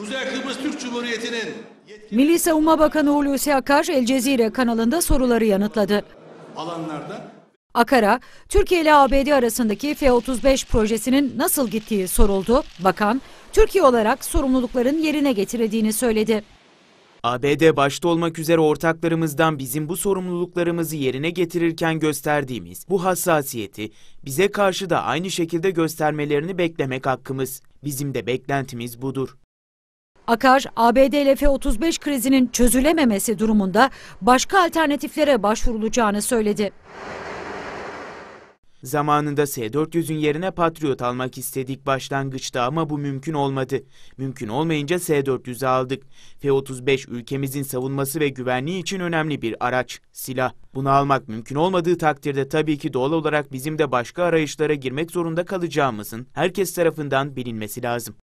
Kuzey Kıbrıs Türk Cumhuriyeti'nin... Milli Savunma Bakanı Hulusi Akar, El Cezire kanalında soruları yanıtladı. Alanlarda... Akara, Türkiye ile ABD arasındaki F-35 projesinin nasıl gittiği soruldu. Bakan, Türkiye olarak sorumlulukların yerine getirdiğini söyledi. ABD başta olmak üzere ortaklarımızdan bizim bu sorumluluklarımızı yerine getirirken gösterdiğimiz bu hassasiyeti bize karşı da aynı şekilde göstermelerini beklemek hakkımız. Bizim de beklentimiz budur. Akar, ABD F-35 krizinin çözülememesi durumunda başka alternatiflere başvurulacağını söyledi. Zamanında S-400'ün yerine Patriot almak istedik başlangıçta ama bu mümkün olmadı. Mümkün olmayınca S-400'ü aldık. F-35 ülkemizin savunması ve güvenliği için önemli bir araç, silah. Bunu almak mümkün olmadığı takdirde tabii ki doğal olarak bizim de başka arayışlara girmek zorunda kalacağımızın herkes tarafından bilinmesi lazım.